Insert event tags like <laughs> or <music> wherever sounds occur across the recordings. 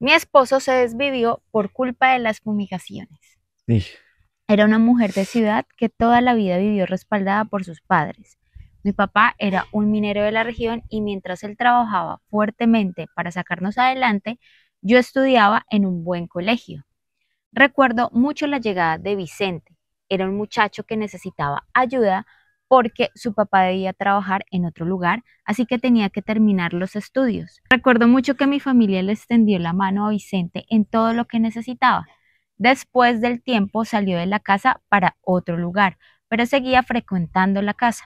Mi esposo se desvivió por culpa de las fumigaciones. Era una mujer de ciudad que toda la vida vivió respaldada por sus padres. Mi papá era un minero de la región y mientras él trabajaba fuertemente para sacarnos adelante, yo estudiaba en un buen colegio. Recuerdo mucho la llegada de Vicente. Era un muchacho que necesitaba ayuda porque su papá debía trabajar en otro lugar, así que tenía que terminar los estudios. Recuerdo mucho que mi familia le extendió la mano a Vicente en todo lo que necesitaba. Después del tiempo salió de la casa para otro lugar, pero seguía frecuentando la casa.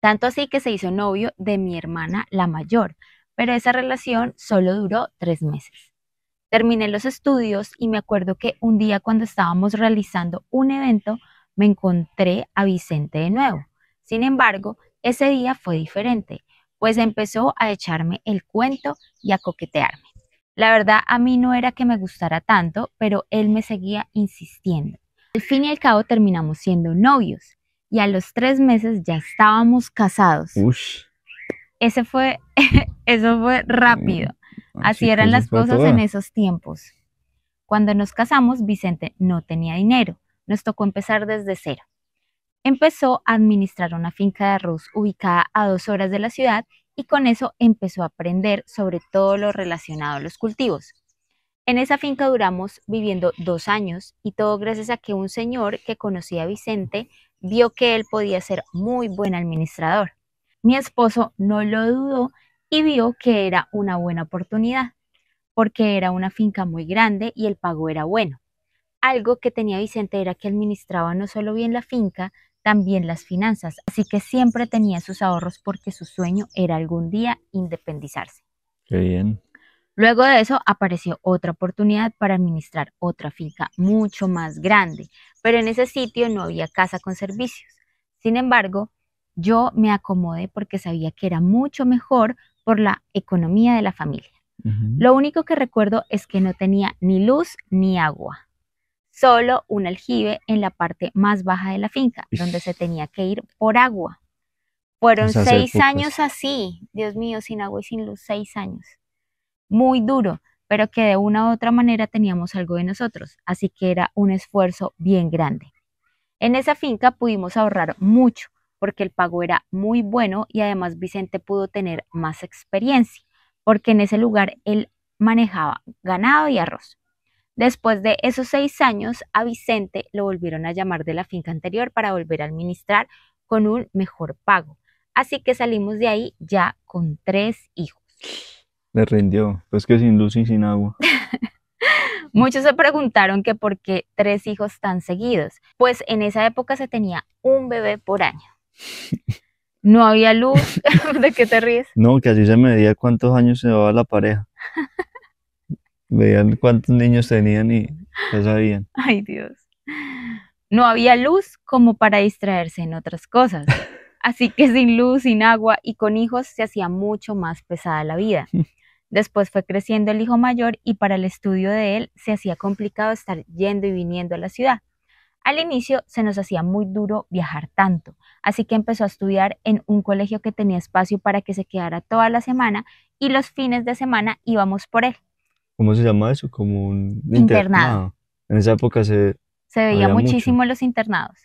Tanto así que se hizo novio de mi hermana la mayor, pero esa relación solo duró tres meses. Terminé los estudios y me acuerdo que un día cuando estábamos realizando un evento, me encontré a Vicente de nuevo. Sin embargo, ese día fue diferente, pues empezó a echarme el cuento y a coquetearme. La verdad a mí no era que me gustara tanto, pero él me seguía insistiendo. Al fin y al cabo terminamos siendo novios y a los tres meses ya estábamos casados. Ese fue, <laughs> eso fue rápido. Mm. Ah, Así eran pues las cosas en esos tiempos. Cuando nos casamos, Vicente no tenía dinero nos tocó empezar desde cero. Empezó a administrar una finca de arroz ubicada a dos horas de la ciudad y con eso empezó a aprender sobre todo lo relacionado a los cultivos. En esa finca duramos viviendo dos años y todo gracias a que un señor que conocía a Vicente vio que él podía ser muy buen administrador. Mi esposo no lo dudó y vio que era una buena oportunidad, porque era una finca muy grande y el pago era bueno. Algo que tenía Vicente era que administraba no solo bien la finca, también las finanzas, así que siempre tenía sus ahorros porque su sueño era algún día independizarse. bien. Luego de eso apareció otra oportunidad para administrar otra finca mucho más grande, pero en ese sitio no había casa con servicios. Sin embargo, yo me acomodé porque sabía que era mucho mejor por la economía de la familia. Lo único que recuerdo es que no tenía ni luz ni agua solo un aljibe en la parte más baja de la finca, donde se tenía que ir por agua. Fueron seis años así, Dios mío, sin agua y sin luz, seis años. Muy duro, pero que de una u otra manera teníamos algo de nosotros, así que era un esfuerzo bien grande. En esa finca pudimos ahorrar mucho, porque el pago era muy bueno y además Vicente pudo tener más experiencia, porque en ese lugar él manejaba ganado y arroz. Después de esos seis años, a Vicente lo volvieron a llamar de la finca anterior para volver a administrar con un mejor pago. Así que salimos de ahí ya con tres hijos. Le rindió, pues que sin luz y sin agua. <laughs> Muchos se preguntaron que por qué tres hijos tan seguidos, pues en esa época se tenía un bebé por año. <laughs> No había luz, <laughs> ¿de qué te ríes? No, que así se medía cuántos años se daba la pareja. Veían cuántos niños tenían y no sabían. <laughs> Ay, Dios. No había luz como para distraerse en otras cosas. <laughs> Así que sin luz, sin agua y con hijos se hacía mucho más pesada la vida. <laughs> Después fue creciendo el hijo mayor y para el estudio de él se hacía complicado estar yendo y viniendo a la ciudad. Al inicio se nos hacía muy duro viajar tanto, así que empezó a estudiar en un colegio que tenía espacio para que se quedara toda la semana y los fines de semana íbamos por él. ¿cómo se llama eso? Como un internado. En esa época se... veía muchísimo los internados.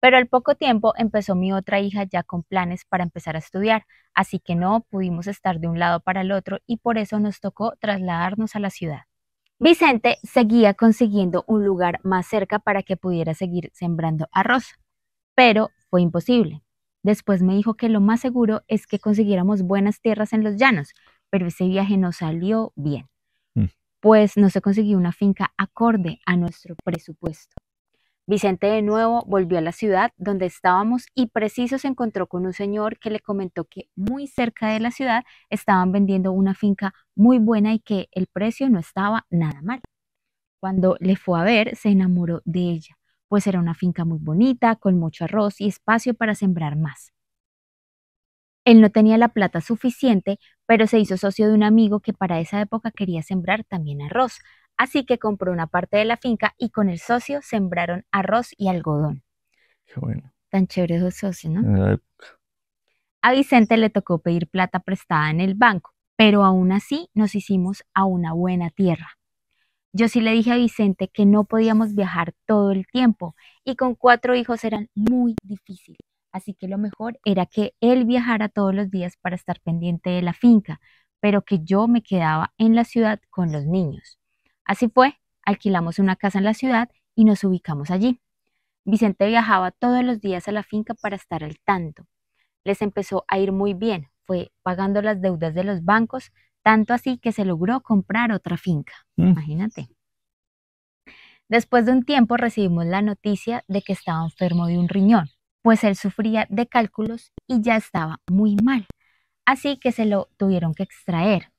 Pero al poco tiempo empezó mi otra hija ya con planes para empezar a estudiar, así que no pudimos estar de un lado para el otro y por eso nos tocó trasladarnos a la ciudad. Vicente seguía consiguiendo un lugar más cerca para que pudiera seguir sembrando arroz, pero fue imposible. Después me dijo que lo más seguro es que consiguiéramos buenas tierras en los llanos, pero ese viaje no salió bien pues no se consiguió una finca acorde a nuestro presupuesto. Vicente de nuevo volvió a la ciudad donde estábamos y preciso se encontró con un señor que le comentó que muy cerca de la ciudad estaban vendiendo una finca muy buena y que el precio no estaba nada mal. Cuando le fue a ver, se enamoró de ella, pues era una finca muy bonita, con mucho arroz y espacio para sembrar más. Él no tenía la plata suficiente, pero se hizo socio de un amigo que para esa época quería sembrar también arroz, así que compró una parte de la finca y con el socio sembraron arroz y algodón. Qué bueno. Tan chévere esos socios, ¿no? A Vicente le tocó pedir plata prestada en el banco, pero aún así nos hicimos a una buena tierra. Yo sí le dije a Vicente que no podíamos viajar todo el tiempo y con cuatro hijos eran muy difíciles. Así que lo mejor era que él viajara todos los días para estar pendiente de la finca, pero que yo me quedaba en la ciudad con los niños. Así fue, alquilamos una casa en la ciudad y nos ubicamos allí. Vicente viajaba todos los días a la finca para estar al tanto. Les empezó a ir muy bien, fue pagando las deudas de los bancos, tanto así que se logró comprar otra finca. Mm. Imagínate. Después de un tiempo recibimos la noticia de que estaba enfermo de un riñón pues él sufría de cálculos y ya estaba muy mal. Así que se lo tuvieron que extraer.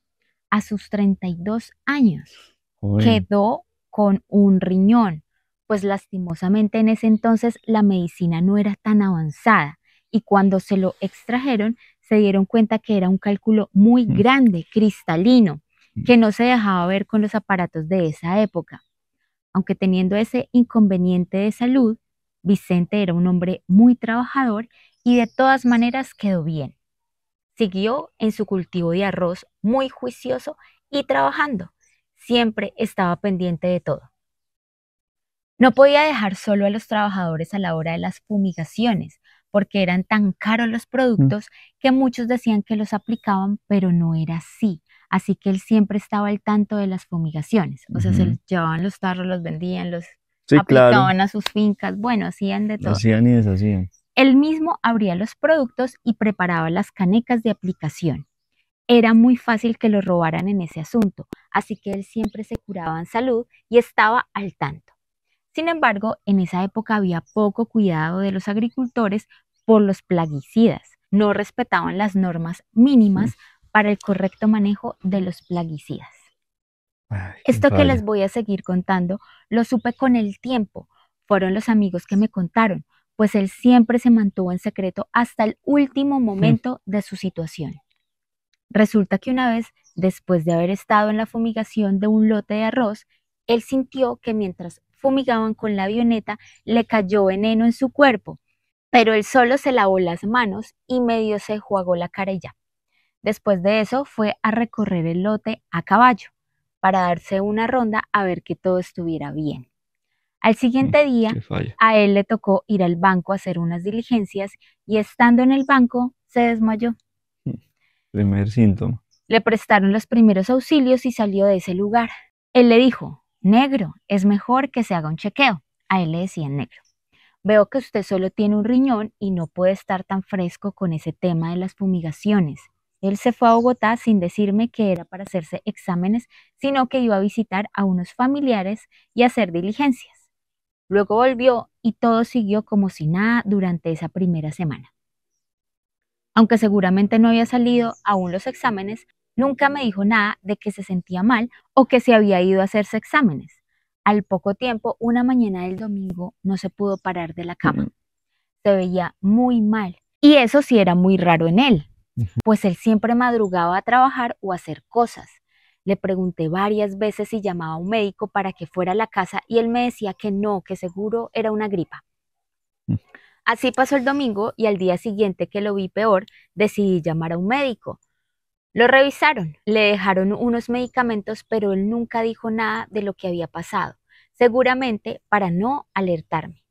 A sus 32 años quedó con un riñón, pues lastimosamente en ese entonces la medicina no era tan avanzada y cuando se lo extrajeron se dieron cuenta que era un cálculo muy mm. grande, cristalino, mm. que no se dejaba ver con los aparatos de esa época. Aunque teniendo ese inconveniente de salud, Vicente era un hombre muy trabajador y de todas maneras quedó bien. Siguió en su cultivo de arroz muy juicioso y trabajando. Siempre estaba pendiente de todo. No podía dejar solo a los trabajadores a la hora de las fumigaciones, porque eran tan caros los mm. productos que muchos decían que los aplicaban, pero no era así. Así que él siempre estaba al tanto de las fumigaciones. O sea, se llevaban los tarros, los vendían, los Sí, aplicaban a sus fincas, bueno, hacían de todo. Hacían y deshacían. Él mismo abría los productos y preparaba las canecas de aplicación. Era muy fácil que lo robaran en ese asunto, así que él siempre se curaba en salud y estaba al tanto. Sin embargo, en esa época había poco cuidado de los agricultores por los plaguicidas. No respetaban las normas mínimas para el correcto manejo de los plaguicidas. Esto que les voy a seguir contando lo supe con el tiempo. Fueron los amigos que me contaron, pues él siempre se mantuvo en secreto hasta el último mm. momento de su situación. Resulta que una vez, después de haber estado en la fumigación de un lote de arroz, él sintió que mientras fumigaban con la avioneta le cayó veneno en su cuerpo, pero él solo se lavó las manos y medio se jugó la cara Después de eso fue a recorrer el lote a caballo para darse una ronda a ver que todo estuviera bien. Al siguiente mm, día, a él le tocó ir al banco a hacer unas diligencias y estando en el banco se desmayó. Mm, primer síntoma. Le prestaron los primeros auxilios y salió de ese lugar. Él le dijo, negro, es mejor que se haga un chequeo. A él le decía negro. Veo que usted solo tiene un riñón y no puede estar tan fresco con ese tema de las fumigaciones. Él se fue a Bogotá sin decirme que era para hacerse exámenes, sino que iba a visitar a unos familiares y hacer diligencias. Luego volvió y todo siguió como si nada durante esa primera semana. Aunque seguramente no había salido aún los exámenes, nunca me dijo nada de que se sentía mal o que se había ido a hacerse exámenes. Al poco tiempo, una mañana del domingo, no se pudo parar de la cama. Se veía muy mal. Y eso sí era muy raro en él pues él siempre madrugaba a trabajar o a hacer cosas. Le pregunté varias veces si llamaba a un médico para que fuera a la casa y él me decía que no, que seguro era una gripa. Mm. Así pasó el domingo y al día siguiente que lo vi peor, decidí llamar a un médico. Lo revisaron, le dejaron unos medicamentos, pero él nunca dijo nada de lo que había pasado, seguramente para no alertarme.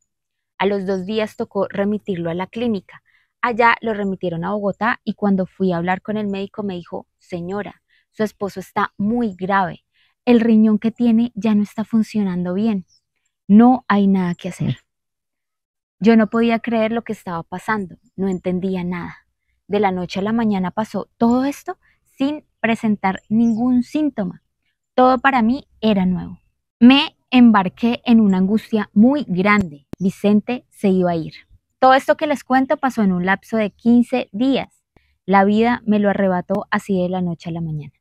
A los dos días tocó remitirlo a la clínica. Allá lo remitieron a Bogotá y cuando fui a hablar con el médico me dijo, señora, su esposo está muy grave, el riñón que tiene ya no está funcionando bien, no hay nada que hacer. Yo no podía creer lo que estaba pasando, no entendía nada. De la noche a la mañana pasó todo esto sin presentar ningún síntoma. Todo para mí era nuevo. Me embarqué en una angustia muy grande. Vicente se iba a ir. Todo esto que les cuento pasó en un lapso de 15 días. La vida me lo arrebató así de la noche a la mañana.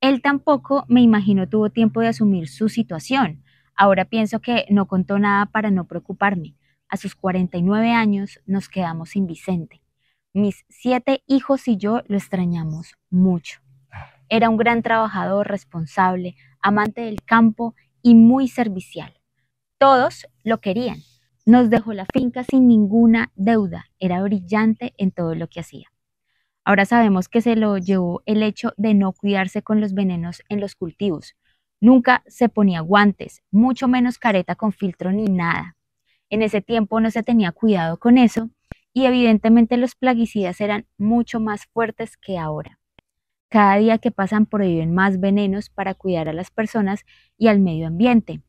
Él tampoco, me imagino, tuvo tiempo de asumir su situación. Ahora pienso que no contó nada para no preocuparme. A sus 49 años nos quedamos sin Vicente. Mis siete hijos y yo lo extrañamos mucho. Era un gran trabajador, responsable, amante del campo y muy servicial. Todos lo querían, nos dejó la finca sin ninguna deuda, era brillante en todo lo que hacía. Ahora sabemos que se lo llevó el hecho de no cuidarse con los venenos en los cultivos. Nunca se ponía guantes, mucho menos careta con filtro ni nada. En ese tiempo no se tenía cuidado con eso y evidentemente los plaguicidas eran mucho más fuertes que ahora. Cada día que pasan prohíben más venenos para cuidar a las personas y al medio ambiente.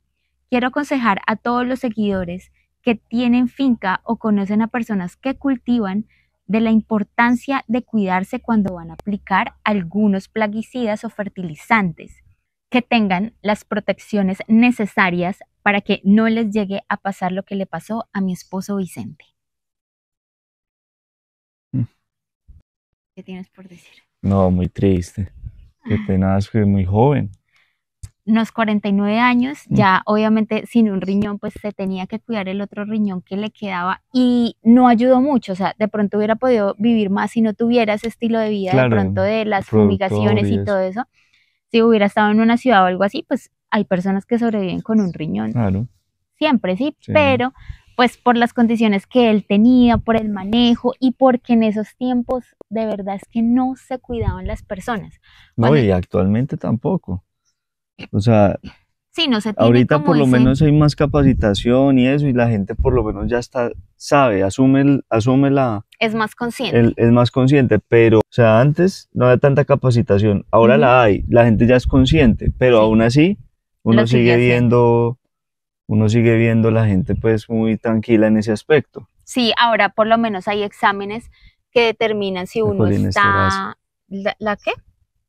Quiero aconsejar a todos los seguidores que tienen finca o conocen a personas que cultivan de la importancia de cuidarse cuando van a aplicar algunos plaguicidas o fertilizantes, que tengan las protecciones necesarias para que no les llegue a pasar lo que le pasó a mi esposo Vicente. Mm. ¿Qué tienes por decir? No, muy triste. Ah. Que es muy joven unos 49 años, mm. ya obviamente sin un riñón, pues se tenía que cuidar el otro riñón que le quedaba y no ayudó mucho, o sea, de pronto hubiera podido vivir más si no tuviera ese estilo de vida, de pronto de las fumigaciones y todo eso. Si hubiera estado en una ciudad o algo así, pues hay personas que sobreviven con un riñón. Claro. Siempre, sí, pero pues por las condiciones que él tenía, por el manejo y porque en esos tiempos de verdad es que no se cuidaban las personas. no, y actualmente tampoco. O sea, sí, no se ahorita por lo menos hay más capacitación y eso, y la gente por lo menos ya está, sabe, asume, asume la... Es más consciente. es más consciente, pero, o sea, antes no había tanta capacitación, ahora la hay, la gente ya es consciente, pero aún así uno sigue viendo... Uno sigue viendo la gente pues muy tranquila en ese aspecto. Sí, ahora por lo menos hay exámenes que determinan si uno está... ¿La, qué?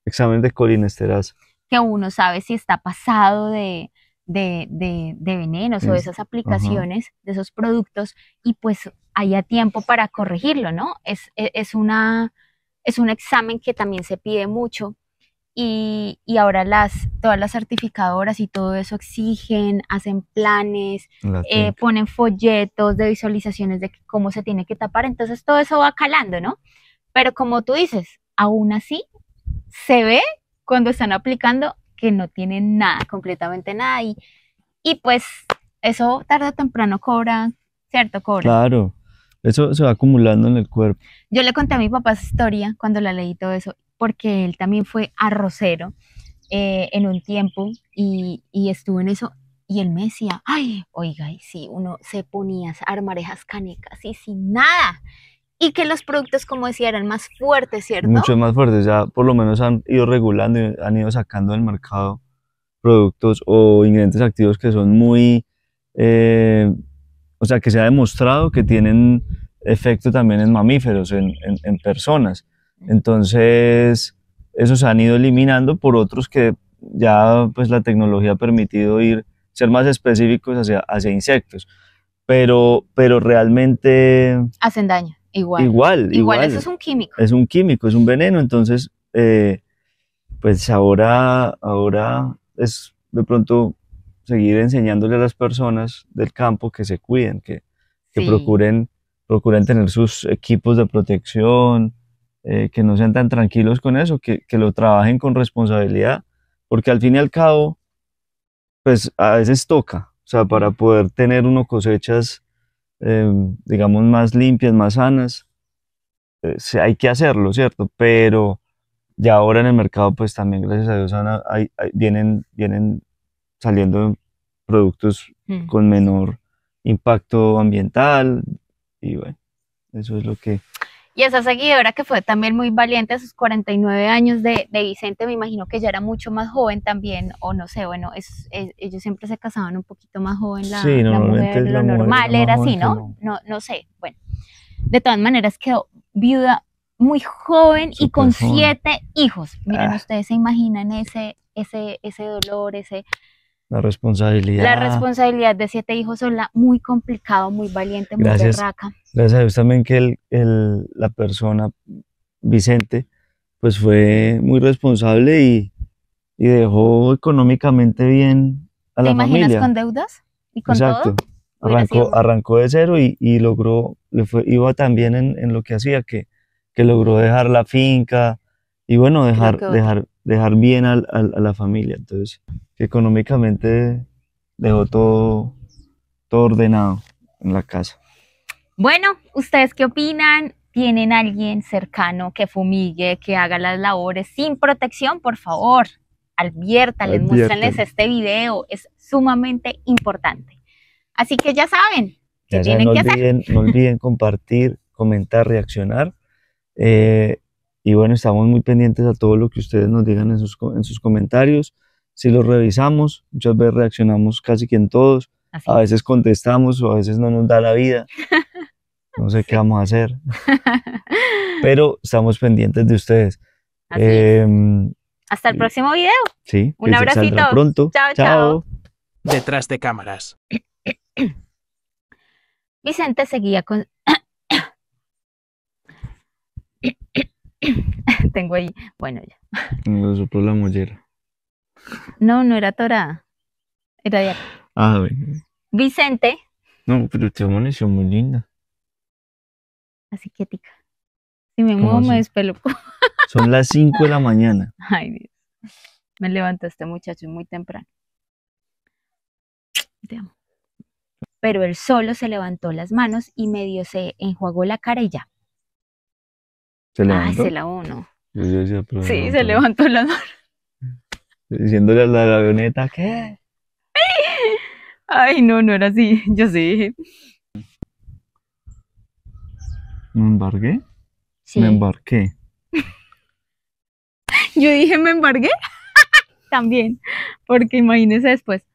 Examen de colinesterasa que uno sabe si está pasado de, de, de, venenos o de esas aplicaciones, de esos productos, y pues haya tiempo para corregirlo, ¿no? Es, e, es, una, es un examen que también se pide mucho. Y, y, ahora las, todas las certificadoras y todo eso exigen, hacen planes, eh, ponen folletos de visualizaciones de cómo se tiene que tapar, entonces todo eso va calando, ¿no? Pero como tú dices, aún así se ve cuando están aplicando que no tienen nada, completamente nada. Y, pues eso tarde o temprano cobra, ¿cierto? Cobra. Claro, eso se va acumulando en el cuerpo. Yo le conté a mi papá su historia cuando la leí todo eso, porque él también fue arrocero eh, en un tiempo y, estuvo en eso y él me decía, ay, oiga, y si uno se ponía a armar esas canecas y sin nada, y que los productos, como decía, eran más fuertes, ¿cierto? Mucho más fuertes, ya por lo menos han ido regulando y han ido sacando del mercado productos o ingredientes activos que son muy, eh, o sea, que se ha demostrado que tienen efecto también en mamíferos, en, personas. Entonces, esos se han ido eliminando por otros que ya pues la tecnología ha permitido ir, ser más específicos hacia, hacia insectos, pero, pero realmente... Hacen daño Igual. Igual, igual. eso es un químico. Es un químico, es un veneno. Entonces, eh, pues ahora, ahora es de pronto seguir enseñándole a las personas del campo que se cuiden, que, que procuren, procuren tener sus equipos de protección, eh, que no sean tan tranquilos con eso, que, que, lo trabajen con responsabilidad, porque al fin y al cabo, pues a veces toca, o sea, para poder tener uno cosechas Em, digamos, más limpias, más sanas, eh, hay que hacerlo, ¿cierto? Pero ya ahora en el mercado, pues también, gracias a Dios, vienen, vienen saliendo productos mm. con menor impacto ambiental y bueno, eso es lo que... Y esa seguidora que fue también muy valiente a sus 49 años de, de Vicente, me imagino que ya era mucho más joven también, o no sé, bueno, es, ellos siempre se casaban un poquito más joven, la, mujer, lo normal era, así, ¿no? ¿no? No sé, bueno. De todas maneras quedó viuda muy joven y con siete hijos. Miren, ah. ustedes se imaginan ese, ese, ese dolor, ese, la responsabilidad. La responsabilidad de siete hijos la muy complicado, muy valiente, muy berraca. Gracias a también que el, la persona, Vicente, pues fue muy responsable y, y dejó económicamente bien a la familia. ¿Te imaginas con deudas? ¿Y con Todo? Arrancó, arrancó de cero y, y logró, le fue, iba también en, en, lo que hacía, que, que logró dejar la finca y bueno, dejar, dejar, dejar bien a, a la familia. Entonces, económicamente dejó todo, todo ordenado en la casa. Bueno, ¿ustedes qué opinan? ¿Tienen alguien cercano que fumigue, que haga las labores sin protección? Por favor, adviértales, muéstrenles este video, es sumamente importante. Así que ya saben, que tienen que olviden, hacer. no <laughs> olviden compartir, comentar, reaccionar. Eh, y bueno, estamos muy pendientes a todo lo que ustedes nos digan en sus, en sus comentarios si lo revisamos, muchas veces reaccionamos casi que en todos, a veces contestamos o a veces no nos da la vida, <laughs> no sé qué vamos a hacer, <laughs> pero estamos pendientes de ustedes. Em, Hasta el próximo video. Sí. Un abracito. Pronto. Chao, chao. Detrás de cámaras. <coughs> Vicente seguía con... <coughs> <coughs> Tengo ahí... Bueno, ya. Me la mollera. No, no era torada, Era de acá. Ah, Vicente. No, pero te amaneció muy linda. Así que tica. Si me muevo, me despelo. <laughs> Son las 5 de la mañana. Ay, Dios. Me este muchacho, muy temprano. Te amo. Pero él solo se levantó las manos y medio se enjuagó la cara y ya. ¿Se ah, levantó? Ah, se la uno. sí, se levantó las manos diciéndole a la avioneta, ¿qué? <laughs> Ay, no, no era así, <laughs> yo sé. ¿Me embargué? Me embarqué. <laughs> Yo dije, ¿me embargué? También, porque imagínese después.